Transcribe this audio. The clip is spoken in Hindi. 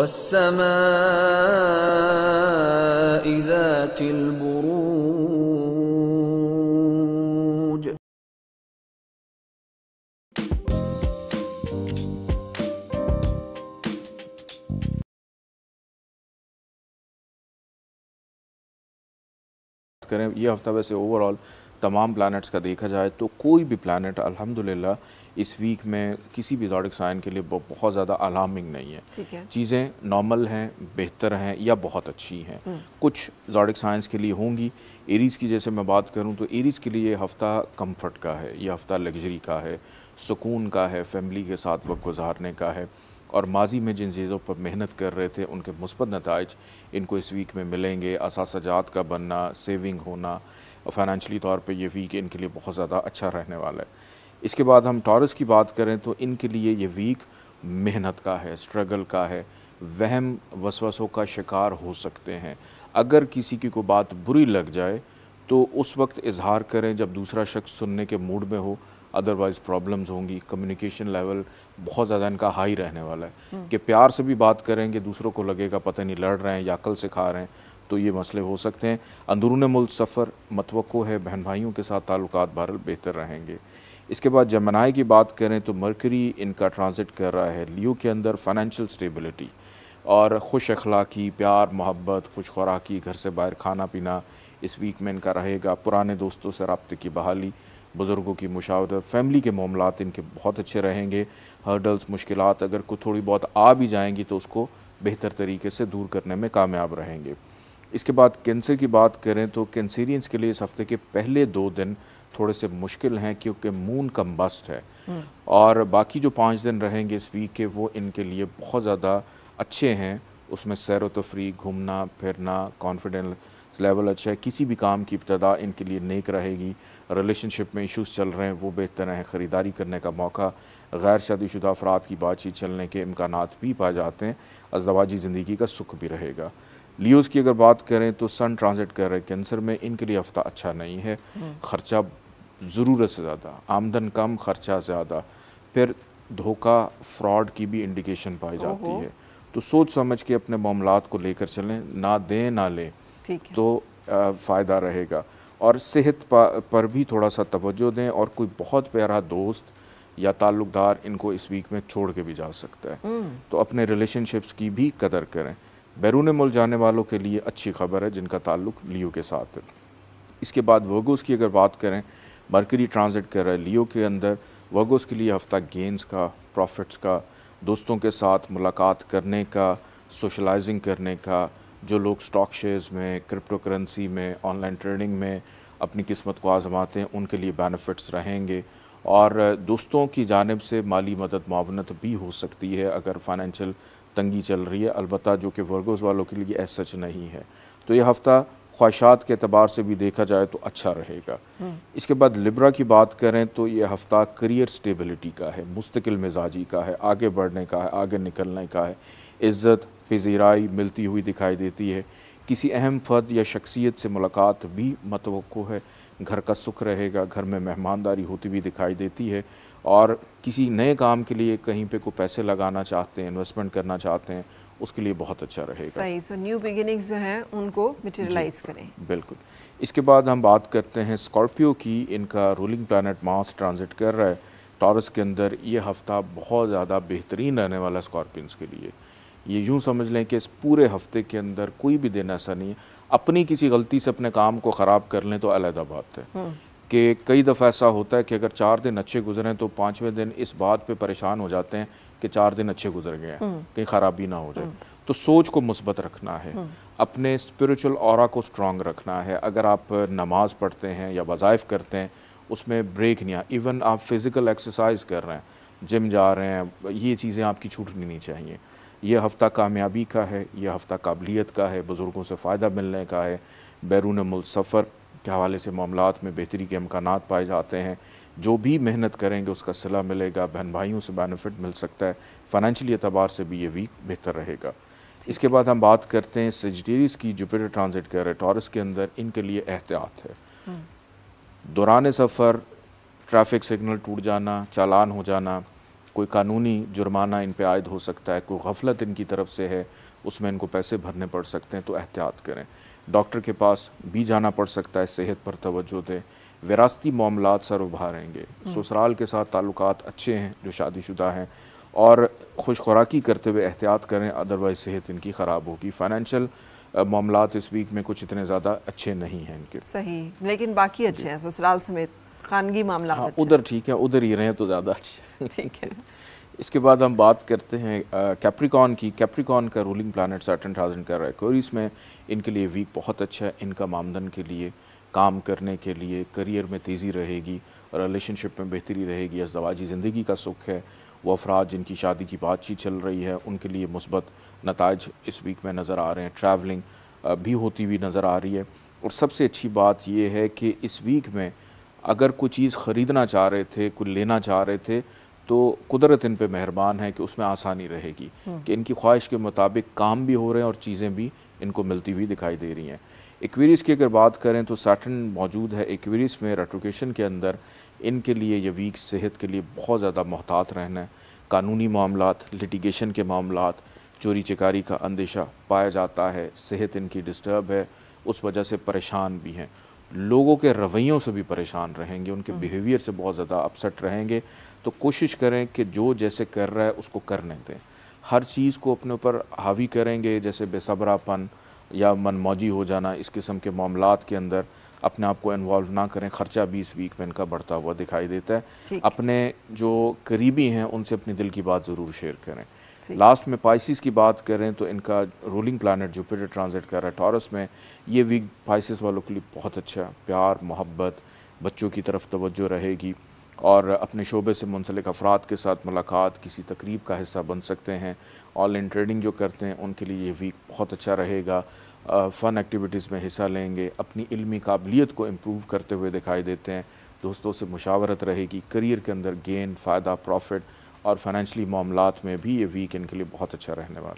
والسماء ذات البروج करें ये हफ्ता वैसे ओवरऑल तमाम प्लानट्स का देखा जाए तो कोई भी प्लानट अलहमदिल्ला इस वीक में किसी भी जॉडिक साइन के लिए बहुत ज़्यादा अलार्मिंग नहीं है, है। चीज़ें नॉर्मल हैं बेहतर हैं या बहुत अच्छी हैं हम्म। कुछ जॉडिक साइंस के लिए होंगी एरीज़ की जैसे मैं बात करूं तो एरीज़ के लिए हफ़्ता कम्फर्ट का है यह हफ़्ता लग्जरी का है सुकून का है फैमिली के साथ वक्त गुजारने का है और माजी में जिन चीज़ों पर मेहनत कर रहे थे उनके मुस्बत नतज इनको इस वीक में मिलेंगे असासजात का बनना सेविंग होना और फाइनेंशली तौर पे ये वीक इनके लिए बहुत ज़्यादा अच्छा रहने वाला है इसके बाद हम टॉरस की बात करें तो इनके लिए ये वीक मेहनत का है स्ट्रगल का है वहम वसवसों का शिकार हो सकते हैं अगर किसी की कोई बात बुरी लग जाए तो उस वक्त इजहार करें जब दूसरा शख्स सुनने के मूड में हो अदरवाइज़ प्रॉब्लम्स होंगी कम्युनिकेशन लेवल बहुत ज़्यादा इनका हाई रहने वाला है हम्म। कि प्यार से भी बात करेंगे दूसरों को लगेगा पता नहीं लड़ रहे हैं या कल सिखा रहे हैं तो ये मसले हो सकते हैं अंदरून मुल्क सफ़र मतवक़ो है बहन भाइयों के साथ ताल्लुक बहरल बेहतर रहेंगे इसके बाद जमनाए की बात करें तो मरकरी इनका ट्रांज़िट कर रहा है लियो के अंदर फाइनेंशियल स्टेबिलिटी और खुश अखलाकी प्यार मोहब्बत खुश खुराकी घर से बाहर खाना पीना इस वीक में इनका रहेगा पुराने दोस्तों से रबते की बहाली बुज़ुर्गों की मुशावत फैमिली के मामला इनके बहुत अच्छे रहेंगे हर्डल्स मुश्किल अगर कुछ थोड़ी बहुत आ भी जाएंगी तो उसको बेहतर तरीके से दूर करने में कामयाब रहेंगे इसके बाद कैंसर की बात करें तो कैंसरियंस के लिए इस हफ्ते के पहले दो दिन थोड़े से मुश्किल हैं क्योंकि मून कम्बस्ट है हम्म। और बाकी जो पाँच दिन रहेंगे इस वीक के वो इनके लिए बहुत ज़्यादा अच्छे हैं उसमें सैर व तफरी घूमना फिरना कॉन्फिडेंस लेवल अच्छा है किसी भी काम की इब्तदा इनके लिए नेक रहेगी रिलेशनशिप में इश्यूज चल रहे हैं वो बेहतर हैं ख़रीदारी करने का मौका गैर शुदा अफराद की बातचीत चलने के इम्कान भी पाए जाते हैं अजवाजी ज़िंदगी का सुख भी रहेगा लियोज़ की अगर बात करें तो सन ट्रांजिट कर रहे कैंसर में इनके लिए हफ्ता अच्छा नहीं है हम्म। ख़र्चा ज़रूरत से ज़्यादा आमदन कम ख़र्चा ज़्यादा फिर धोखा फ्रॉड की भी इंडिकेशन पाई जाती है तो सोच समझ के अपने मामला को लेकर चलें ना दें ना लें तो फ़ायदा रहेगा और सेहत पर भी थोड़ा सा तवज्जो दें और कोई बहुत प्यारा दोस्त या ताल्लुकदार इनको इस वीक में छोड़ के भी जा सकता है हम्म। तो अपने रिलेशनशिप्स की भी कदर करें बैरून मुल्क जाने वालों के लिए अच्छी खबर है जिनका ताल्लुक लियो के साथ है इसके बाद वर्गोस की अगर बात करें मरकरी ट्रांजिट कर रहा है लियो के अंदर वर्गोस के लिए हफ्ता गेंस का प्रॉफिट्स का दोस्तों के साथ मुलाकात करने का सोशलाइजिंग करने का जो लोग स्टॉक शेयर्स में क्रिप्टो करेंसी में ऑनलाइन ट्रेडिंग में अपनी किस्मत को आजमाते हैं उनके लिए बेनिफिट्स रहेंगे और दोस्तों की जानब से माली मदद मावनत भी हो सकती है अगर फाइनेंशियल तंगी चल रही है अलबत् जो कि वर्गोज़ वालों के लिए ऐस सच नहीं है तो यह हफ़्ता ख्वाहिशात के अतबार से भी देखा जाए तो अच्छा रहेगा हम्म। इसके बाद लिब्रा की बात करें तो यह हफ्ता करियर स्टेबिलिटी का है मुस्तकिल मिजाजी का है आगे बढ़ने का है आगे निकलने का है इज़्ज़त पजीराई मिलती हुई दिखाई देती है किसी अहम फर्द या शख्सियत से मुलाकात भी मतवक़ है घर का सुख रहेगा घर में मेहमानदारी होती हुई दिखाई देती है और किसी नए काम के लिए कहीं पे को पैसे लगाना चाहते हैं इन्वेस्टमेंट करना चाहते हैं उसके लिए बहुत अच्छा रहेगा सही सो न्यू बिगिनिंग्स जो हैं उनको मटेरियलाइज करें बिल्कुल इसके बाद हम बात करते हैं स्कॉर्पियो की इनका रूलिंग प्लानट मार्स ट्रांजिट कर रहा है टॉरस के अंदर ये हफ्ता बहुत ज़्यादा बेहतरीन रहने वाला स्कॉर्पियंस के लिए ये यूँ समझ लें कि इस पूरे हफ्ते के अंदर कोई भी दिन ऐसा नहीं है अपनी किसी गलती से अपने काम को ख़राब कर लें तो अलहदा बात है हम्म। कि कई दफ़ा ऐसा होता है कि अगर चार दिन अच्छे गुजरें तो पाँचवें दिन इस बात पे परेशान हो जाते हैं कि चार दिन अच्छे गुजर गए हैं हम्म। कहीं ख़राबी ना हो जाए हम्म। तो सोच को मुस्बत रखना है अपने स्पिरिचुअल और को स्ट्रांग रखना है अगर आप नमाज पढ़ते हैं या वज़ाइफ करते हैं उसमें ब्रेक नहीं आ इवन आप फिज़िकल एक्सरसाइज कर रहे हैं जिम जा रहे हैं ये चीज़ें आपकी छूटनी नहीं चाहिए ये हफ़्ता कामयाबी का है यह हफ़्ता काबिलियत का है बुज़ुर्गों से फ़ायदा मिलने का है बैरून मुल्क सफ़र के हवाले से मामला में बेहतरी के अमकान पाए जाते हैं जो भी मेहनत करेंगे उसका सिला मिलेगा बहन भाइयों से बेनिफिट मिल सकता है फ़ाइनेंशियली एतबार से भी ये वीक बेहतर रहेगा इसके बाद हम बात करते हैं सजटेरिस की जुपिटर ट्रांजिट कर रहे टॉरस के अंदर इनके लिए एहतियात है दौरान सफ़र ट्रैफिक सिग्नल टूट जाना चालान हो जाना कोई कानूनी जुर्माना इन पर आयद हो सकता है कोई गफलत इनकी तरफ से है उसमें इनको पैसे भरने पड़ सकते हैं तो एहतियात करें डॉक्टर के पास भी जाना पड़ सकता है सेहत पर तोज्जो दें विरासती मामला सर रहेंगे हम्म। ससुराल के साथ ताल्लुक अच्छे हैं जो शादीशुदा हैं और खुश खुराकी करते हुए एहतियात करें अदरवाइज सेहत इनकी ख़राब होगी फाइनेंशियल मामला इस वीक में कुछ इतने ज़्यादा अच्छे नहीं हैं इनके सही लेकिन बाकी अच्छे हैं ससुराल समेत खानगी मामला हाँ, अच्छा उधर ठीक है उधर ही रहें तो ज़्यादा अच्छी ठीक है इसके बाद हम बात करते हैं कैप्रिकॉन की कैप्रिकॉन का रूलिंग प्लानट सैटन थाउजेंड का रहा है में इनके लिए वीक बहुत अच्छा है इनका आमदन के लिए काम करने के लिए करियर में तेज़ी रहेगी रिलेशनशिप में बेहतरी रहेगी अजवाजी ज़िंदगी का सुख है वो अफराज जिनकी शादी की बातचीत चल रही है उनके लिए मुस्बत नतज इस वीक में नज़र आ रहे हैं ट्रैवलिंग भी होती हुई नज़र आ रही है और सबसे अच्छी बात यह है कि इस वीक में अगर कोई चीज़ ख़रीदना चाह रहे थे कुछ लेना चाह रहे थे तो कुदरत इन पर मेहरबान है कि उसमें आसानी रहेगी हम्म। कि इनकी ख्वाहिश के मुताबिक काम भी हो रहे हैं और चीज़ें भी इनको मिलती हुई दिखाई दे रही हैं इक्वेरिस की अगर बात करें तो सैटन मौजूद है इक्वेरिस में रेट्रोकेशन के अंदर इनके लिए ये वीक सेहत के लिए बहुत ज़्यादा मोहतात रहना है कानूनी मामला लिटिगेशन के मामला चोरी चिकारी का अंदेशा पाया जाता है सेहत इनकी डिस्टर्ब है उस वजह से परेशान भी हैं लोगों के रवैयों से भी परेशान रहेंगे उनके बिहेवियर हम्म। से बहुत ज़्यादा अपसेट रहेंगे तो कोशिश करें कि जो जैसे कर रहा है उसको करने दें हर चीज़ को अपने ऊपर हावी करेंगे जैसे बेसब्रापन या मनमौजी हो जाना इस किस्म के मामला के अंदर अपने आप को इन्वॉल्व ना करें खर्चा इस वीक में इनका बढ़ता हुआ दिखाई देता है अपने जो करीबी हैं उनसे अपने दिल की बात ज़रूर शेयर करें लास्ट में पाइसिस की बात करें तो इनका रूलिंग प्लानट जुपिटर ट्रांजिट कर रहा है टॉरस में ये वीक पाइसिस वालों के लिए बहुत अच्छा प्यार मोहब्बत बच्चों की तरफ तवज्जो रहेगी और अपने शोबे से मुंसलिक अफराद के साथ मुलाकात किसी तकरीब का हिस्सा बन सकते हैं ऑनलाइन ट्रेडिंग जो करते हैं उनके लिए ये वीक बहुत अच्छा रहेगा फ़न एक्टिविटीज़ में हिस्सा लेंगे अपनी इल्मी काबिलियत को इम्प्रूव करते हुए दिखाई देते हैं दोस्तों से मुशावरत रहेगी करियर के अंदर गेंद फ़ायदा प्रॉफिट और फाइनेंशली मामला में भी ये वीक इनके लिए बहुत अच्छा रहने वाला